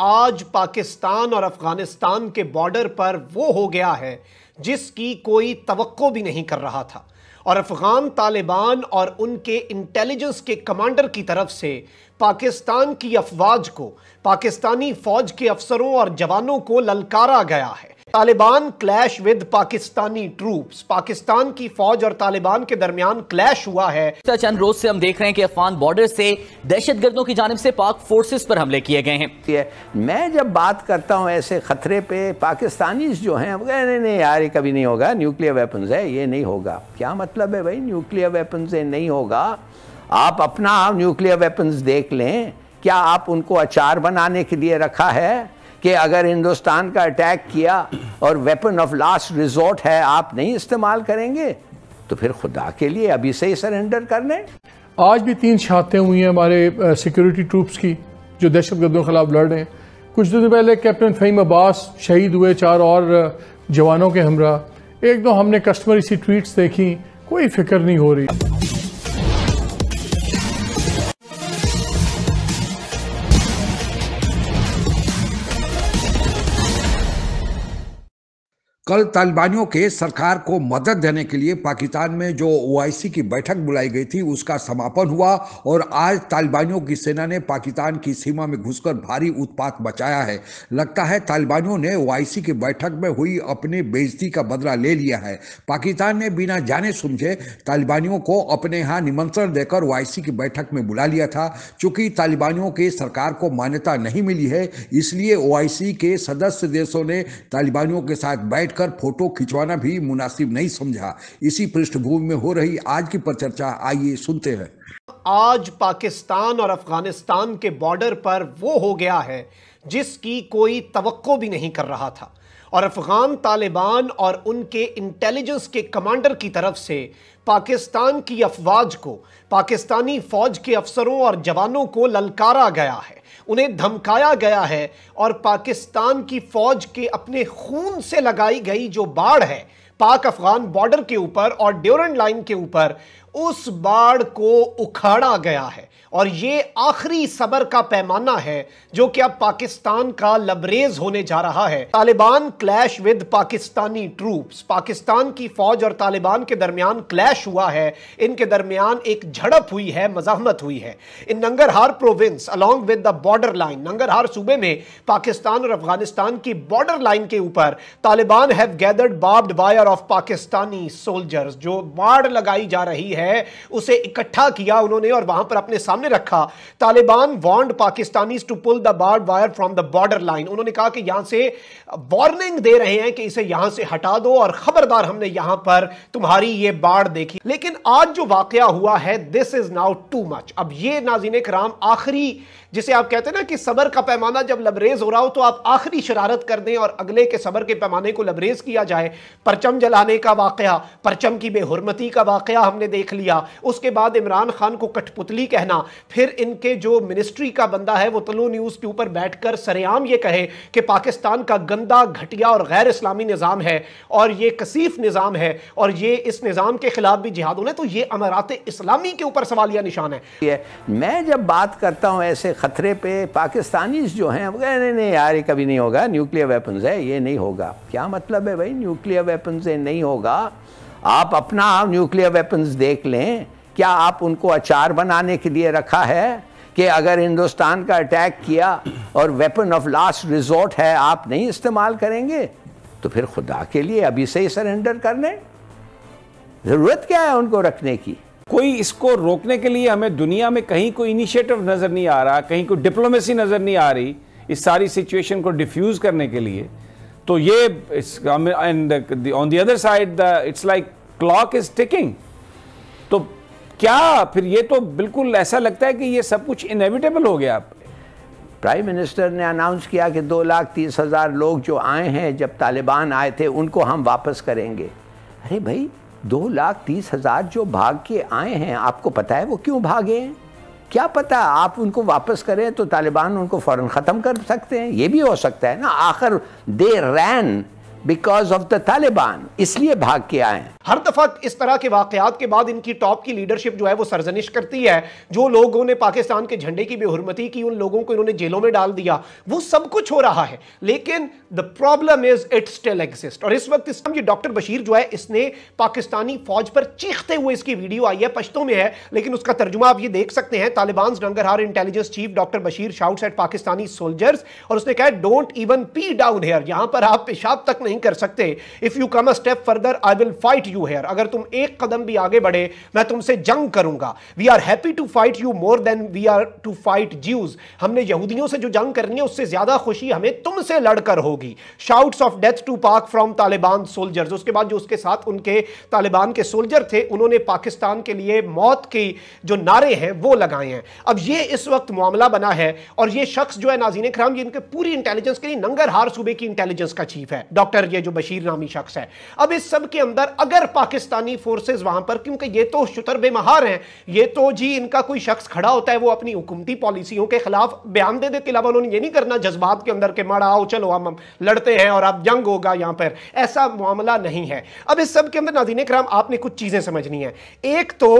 आज पाकिस्तान और अफगानिस्तान के बॉर्डर पर वो हो गया है जिसकी कोई तवक्को भी नहीं कर रहा था और अफगान तालिबान और उनके इंटेलिजेंस के कमांडर की तरफ से पाकिस्तान की अफवाज को पाकिस्तानी फौज के अफसरों और जवानों को ललकारा गया है Taliban clash with Pakistani troops Pakistan की फौज और तालिबान के दरमियान क्लैश हुआ है चंद रोज से हम देख रहे हैं कि अफगान बॉर्डर से दहशत गर्दों की जानब से पाक फोर्सेस पर हमले किए गए हैं मैं जब बात करता हूं ऐसे खतरे पे पाकिस्तानी जो हैं वो कह रहे नहीं यार ये कभी नहीं होगा न्यूक्लियर वेपन है ये नहीं होगा क्या मतलब है भाई न्यूक्लियर वेपन से नहीं होगा आप अपना न्यूक्लियर वेपन्स देख लें क्या आप उनको अचार बनाने के लिए रखा है कि अगर हिंदुस्तान का अटैक किया और वेपन ऑफ लास्ट रिजॉर्ट है आप नहीं इस्तेमाल करेंगे तो फिर खुदा के लिए अभी से ही सरेंडर कर लें आज भी तीन शहादतें हुई हैं हमारे सिक्योरिटी ट्रूप्स की जो दहशत गर्दों के खिलाफ लड़ रहे हैं कुछ दिन पहले कैप्टन फहीम अब्बास शहीद हुए चार और जवानों के हमरा एक दो हमने कस्टमर इसी ट्वीट्स देखी कोई फिक्र नहीं हो रही कल तालिबानियों के सरकार को मदद देने के लिए पाकिस्तान में जो ओ की बैठक बुलाई गई थी उसका समापन हुआ और आज तालिबानियों की सेना ने पाकिस्तान की सीमा में घुसकर भारी उत्पात मचाया है लगता है तालिबानियों ने ओ की बैठक में हुई अपनी बेजती का बदला ले लिया है पाकिस्तान ने बिना जाने समझे तालिबानियों को अपने यहाँ निमंत्रण देकर ओ की बैठक में बुला लिया था चूँकि तालिबानियों की सरकार को मान्यता नहीं मिली है इसलिए ओ के सदस्य देशों ने तालिबानियों के साथ बैठ बैठकर फोटो खिंचवाना भी मुनासिब नहीं समझा इसी पृष्ठभूमि में हो रही आज की चर्चा आइए सुनते हैं आज पाकिस्तान और अफगानिस्तान के बॉर्डर पर वो हो गया है जिसकी कोई तवक्को भी नहीं कर रहा था और अफगान तालिबान और उनके इंटेलिजेंस के कमांडर की तरफ से पाकिस्तान की अफवाज को पाकिस्तानी फौज के अफसरों और जवानों को ललकारा गया है उन्हें धमकाया गया है और पाकिस्तान की फौज के अपने खून से लगाई गई जो बाढ़ है पाक अफगान बॉर्डर के ऊपर और ड्योरन लाइन के ऊपर उस बाढ़ को उखाड़ा गया है और ये आखिरी सबर का पैमाना है जो कि अब पाकिस्तान का लबरेज होने जा रहा है Taliban Taliban clash with Pakistani troops Pakistan की फौज और तालिबान के दरमियान क्लैश हुआ है इनके दरमियान एक झड़प हुई है मजामत हुई है in Nangarhar province along with the border line Nangarhar सूबे में पाकिस्तान और अफगानिस्तान की बॉर्डर लाइन के ऊपर Taliban have gathered barbed wire of Pakistani soldiers जो बाढ़ लगाई जा रही है उसे इकट्ठा किया उन्होंने और वहां पर अपने सामने रखा Taliban warned Pakistani to pull the barbed wire from the border line उन्होंने कहा कि यहां से वॉर वार्निंग दे रहे हैं कि इसे यहां से हटा दो और खबरदार हमने यहां पर तुम्हारी ये बाढ़ देखी लेकिन आज जो वाकया हुआ है this is now too much अब ये नाजीन कराम आखिरी जिसे आप कहते हैं ना कि सबर का पैमाना जब लबरेज हो रहा हो तो आप आखिरी शरारत कर दें और अगले के सबर के पैमाने को लबरेज किया जाए परचम जलाने का वाकया परचम की बेहरमती का वाकया हमने देख लिया उसके बाद इमरान खान को कठपुतली कहना फिर इनके जो मिनिस्ट्री का बंदा है वो तलो न्यूज़ के ऊपर बैठकर सरेआम ये कहे कि पाकिस्तान का गंदा घटिया और गैर इस्लामी निज़ाम है और ये कसीफ निज़ाम है और ये इस निज़ाम के ख़िलाफ़ भी जिहाद होना तो ये अमारात इस्लामी के ऊपर सवालिया निशान है मैं जब बात करता हूँ ऐसे ख़तरे पर पाकिस्तानी जो हैं वो कह रहे नहीं यार ये कभी नहीं होगा न्यूक्लियर वेपन्स है ये नहीं होगा क्या मतलब है भाई न्यूक्लियर वेपन से नहीं होगा आप अपना न्यूक्लियर वेपन्स देख लें क्या आप उनको अचार बनाने के लिए रखा है कि अगर हिंदुस्तान का अटैक किया और वेपन ऑफ लास्ट रिजॉर्ट है आप नहीं इस्तेमाल करेंगे तो फिर खुदा के लिए अभी से ही सरेंडर कर लें ज़रूरत क्या है उनको रखने की कोई इसको रोकने के लिए हमें दुनिया में कहीं कोई इनिशिएटिव नज़र नहीं आ रहा कहीं कोई डिप्लोमेसी नज़र नहीं आ रही इस सारी सिचुएशन को डिफ्यूज़ करने के लिए तो ये on the other side the it's like clock is ticking तो क्या फिर ये तो बिल्कुल ऐसा लगता है कि ये सब कुछ इनएविटेबल हो गया आप प्राइम मिनिस्टर ने अनाउंस किया कि दो लाख तीस हज़ार लोग जो आए हैं जब तालिबान आए थे उनको हम वापस करेंगे अरे भाई दो लाख तीस हज़ार जो भाग के आए हैं आपको पता है वो क्यों भागे हैं क्या पता आप उनको वापस करें तो तालिबान उनको फ़ौर ख़त्म कर सकते हैं ये भी हो सकता है ना आखिर they ran because of the Taliban इसलिए भाग के आए हैं हर दफा इस तरह के वाकत के बाद इनकी टॉप की लीडरशिप जो है वो सरजनिश करती है जो लोगों ने पाकिस्तान के झंडे की बेहरमती की उन लोगों को इन्होंने जेलों में डाल दिया वो सब कुछ हो रहा है लेकिन the problem is it still exist और इस वक्त इस्लाम ये डॉक्टर बशीर जो है इसने पाकिस्तानी फौज पर चीखते हुए इसकी वीडियो आई है पश्तों में है लेकिन उसका तर्जुमा आप ये देख सकते हैं Taliban Nangarhar intelligence chief doctor Bashir shouts at Pakistani soldiers और उसने कहा don't even pee down here यहां पर आप पेशाब तक नहीं कर सकते if you come a step further I will fight you you here अगर तुम एक कदम भी आगे बढ़े मैं तुमसे जंग करूंगा we are happy to fight you more than we are to fight Jews हमने यहूदियों से जो जंग करनी है उससे ज्यादा खुशी हमें तुमसे लड़कर होगी shouts of death to Pak from Taliban soldiers उसके बाद जो उसके साथ उनके तालिबान के सोल्जर थे उन्होंने पाकिस्तान के लिए मौत के जो नारे हैं वो लगाए हैं अब ये इस वक्त मामला बना है और ये शख्स जो है नाजीन खराम ये इनके पूरी इंटेलिजेंस के लिए नंगर हार सूबे की इंटेलिजेंस का चीफ है डॉक्टर ये जो बशीर नामी शख्स है अब इस सब के अंदर अगर पाकिस्तानी फोर्सेज वहां पर क्योंकि ये तो शुतर बेमहार हैं ये तो जी इनका कोई शख्स खड़ा होता है वो अपनी हुकूमती पॉलिसियों के खिलाफ बयान दे देते अलावा उन्होंने ये नहीं करना जज्बात के अंदर के माड़ा आओ चलो हम लड़ते हैं और अब जंग होगा यहाँ पर ऐसा मामला नहीं है अब इस सब के अंदर नादीन कराम आपने कुछ चीजें समझनी है एक तो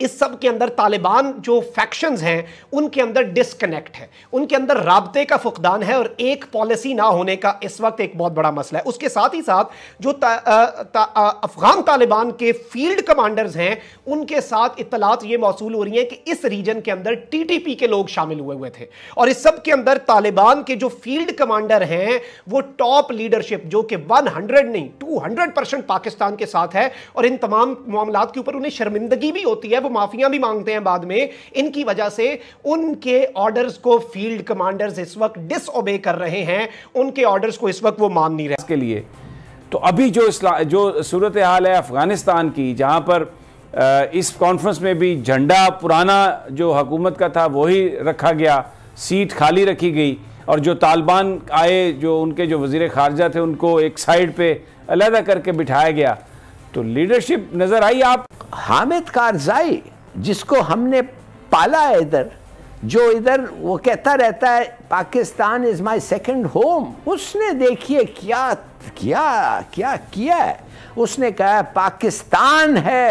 इस सब के अंदर तालिबान जो फैक्शंस हैं उनके अंदर डिसकनेक्ट है उनके अंदर रबते का फुकदान है और एक पॉलिसी ना होने का इस वक्त एक बहुत बड़ा मसला है उसके साथ ही साथ जो ता, ता, अफगान तालिबान के फील्ड कमांडर्स हैं उनके साथ इतलात ये मौसू हो रही हैं कि इस रीजन के अंदर पी के लोग शामिल हुए हुए थे और इस सब के अंदर तालिबान के जो फील्ड कमांडर हैं वो टॉप लीडरशिप जो कि हंड्रेड नहीं हंड्रेड परसेंट पाकिस्तान के साथ है और इन तमाम मामला के ऊपर उन्हें शर्मिंदगी भी होती है को माफियां भी मांगते हैं बाद में इनकी वजह से उनके ऑर्डर्स को फील्ड कमांडर्स इस वक्त डिसओबे कर रहे हैं उनके ऑर्डर्स को इस वक्त वो मान नहीं रहे इसके लिए तो अभी जो जो सूरत हाल है अफगानिस्तान की जहां पर इस कॉन्फ्रेंस में भी झंडा पुराना जो हकूमत का था वही रखा गया सीट खाली रखी गई और जो तालिबान आए जो उनके जो वजीर खारजा थे उनको एक साइड पे अलहदा करके बिठाया गया तो लीडरशिप नजर आई आप हामिद कारजाई जिसको हमने पाला है इधर जो इधर वो कहता रहता है Pakistan is my second home उसने देखिए क्या क्या क्या किया है उसने कहा पाकिस्तान है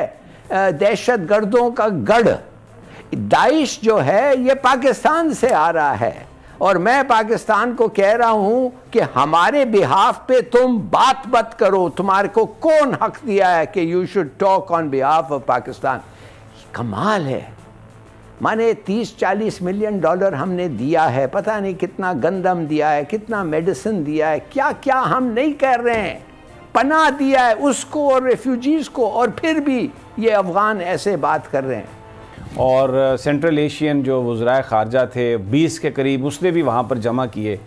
दहशत गर्दों का गढ़ दाइश जो है ये पाकिस्तान से आ रहा है और मैं पाकिस्तान को कह रहा हूं कि हमारे बिहाफ पे तुम बात मत करो तुम्हारे को कौन हक दिया है कि you should talk on behalf of Pakistan कमाल है माने 30-40 मिलियन डॉलर हमने दिया है पता नहीं कितना गंदम दिया है कितना मेडिसिन दिया है क्या क्या हम नहीं कर रहे हैं पना दिया है उसको और रेफ्यूजीज़ को और फिर भी ये अफ़गान ऐसे बात कर रहे हैं और सेंट्रल एशियन जो वज्राय ख़ारजा थे 20 के करीब उसने भी वहाँ पर जमा किए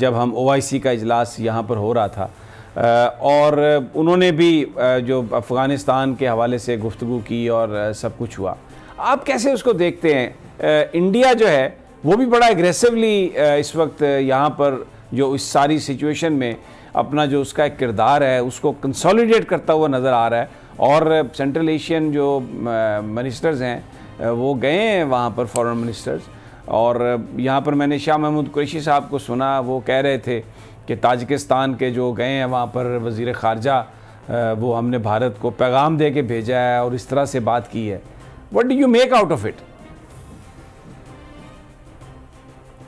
जब हम ओ का इजलास यहाँ पर हो रहा था और उन्होंने भी जो अफ़गानिस्तान के हवाले से गुफ्तु की और सब कुछ हुआ आप कैसे उसको देखते हैं इंडिया जो है वो भी बड़ा एग्रेसिवली इस वक्त यहाँ पर जो इस सारी सिचुएशन में अपना जो उसका एक किरदार है उसको कंसोलिडेट करता हुआ नज़र आ रहा है और सेंट्रल एशियन जो मिनिस्टर्स हैं वो गए हैं वहाँ पर फॉरेन मिनिस्टर्स और यहाँ पर मैंने शाह महमूद कुरैशी साहब को सुना वो कह रहे थे कि ताजिकिस्तान के जो गए हैं वहाँ पर वज़ी ख़ारजा वो हमने भारत को पैगाम दे के भेजा है और इस तरह से बात की है what do you make out of it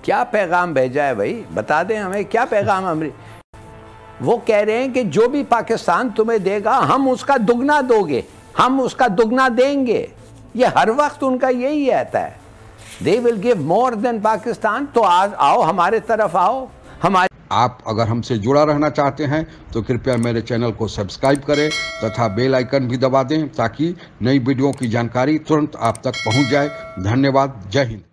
क्या पैगाम भेजा है भाई बता दें हमें क्या पैगाम हम वो कह रहे हैं कि जो भी पाकिस्तान तुम्हें देगा हम उसका दुगना दोगे हम उसका दुगना देंगे ये हर वक्त उनका यही रहता है they will give more than Pakistan तो आज आओ हमारे तरफ आओ हमारे आप अगर हमसे जुड़ा रहना चाहते हैं तो कृपया मेरे चैनल को सब्सक्राइब करें तथा बेल आइकन भी दबा दें ताकि नई वीडियो की जानकारी तुरंत आप तक पहुंच जाए धन्यवाद जय हिंद